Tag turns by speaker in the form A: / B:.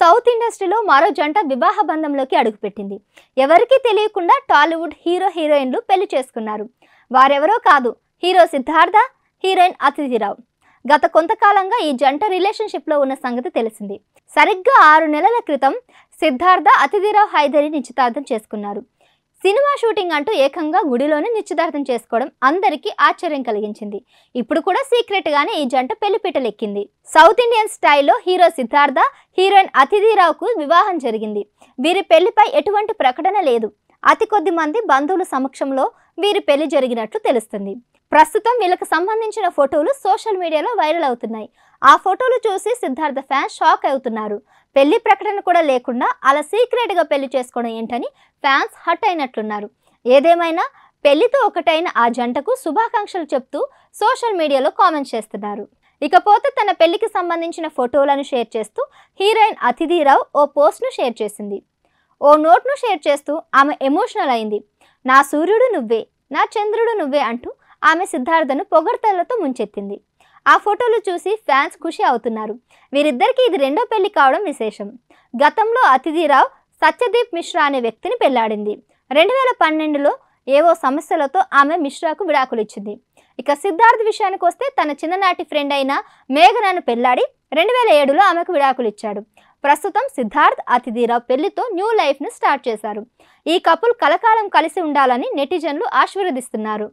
A: south ఇండస్ట్రీలో మరో జంట వివాహ బంధంలోకి అడుగుపెట్టింది ఎవరికీ తెలియకుండా టాలీవుడ్ హీరో హీరోయిన్లు పెళ్లి చేసుకున్నారు వారెవరో కాదు హీరో సిద్ధార్థ హీరోయిన్ అతిథిరావు గత కొంతకాలంగా ఈ జంట రిలేషన్షిప్లో ఉన్న సంగతి తెలిసింది సరిగ్గా ఆరు నెలల క్రితం సిద్ధార్థ అతిథిరావు హైదరి నిశ్చితార్థం చేసుకున్నారు సినిమా షూటింగ్ అంటూ ఏకంగా గుడిలోనే నిశ్చితార్థం చేసుకోవడం అందరికీ ఆశ్చర్యం కలిగించింది ఇప్పుడు కూడా సీక్రెట్గానే ఈ జంట పెళ్లిపీటలెక్కింది సౌత్ ఇండియన్ స్టైల్లో హీరో సిద్ధార్థ హీరోయిన్ అతిథిరావుకు వివాహం జరిగింది వీరి పెళ్లిపై ఎటువంటి ప్రకటన లేదు అతి కొద్ది మంది బంధువుల సమక్షంలో వీరి పెళ్లి జరిగినట్లు తెలుస్తుంది ప్రస్తుతం వీళ్ళకి సంబంధించిన ఫోటోలు సోషల్ మీడియాలో వైరల్ అవుతున్నాయి ఆ ఫోటోలు చూసి సిద్ధార్థ ఫ్యాన్స్ షాక్ అవుతున్నారు పెళ్లి ప్రకటన కూడా లేకుండా అలా సీక్రెట్గా పెళ్లి చేసుకోవడం ఏంటని ఫ్యాన్స్ హట్ అయినట్లున్నారు ఏదేమైనా పెళ్లితో ఒకటైన ఆ జంటకు శుభాకాంక్షలు చెప్తూ సోషల్ మీడియాలో కామెంట్ చేస్తున్నారు ఇకపోతే తన పెళ్లికి సంబంధించిన ఫోటోలను షేర్ చేస్తూ హీరోయిన్ అతిథిరావు ఓ పోస్ట్ను షేర్ చేసింది ఓ నోట్ను షేర్ చేస్తూ ఆమె ఎమోషనల్ అయింది నా సూర్యుడు నువ్వే నా చంద్రుడు నువ్వే అంటూ ఆమె సిద్ధార్థను పొగడ్తలతో ముంచెత్తింది ఆ ఫోటోలు చూసి ఫ్యాన్స్ ఖుషి అవుతున్నారు వీరిద్దరికీ ఇది రెండో పెళ్లి కావడం విశేషం గతంలో అతిథిరావు సత్యదీప్ మిశ్రా అనే వ్యక్తిని పెళ్లాడింది రెండు వేల పన్నెండులో ఏవో సమస్యలతో ఆమె మిశ్రాకు విడాకులిచ్చింది ఇక సిద్ధార్థ్ విషయానికి వస్తే తన చిన్ననాటి ఫ్రెండ్ అయిన మేఘనను పెళ్లాడి రెండు వేల ఏడులో ఆమెకు విడాకులు ఇచ్చాడు ప్రస్తుతం సిద్ధార్థ్ అతిథిరావు పెళ్లితో న్యూ లైఫ్ను స్టార్ట్ చేశారు ఈ కపుల్ కలకాలం కలిసి ఉండాలని నెటిజన్లు ఆశీర్వదిస్తున్నారు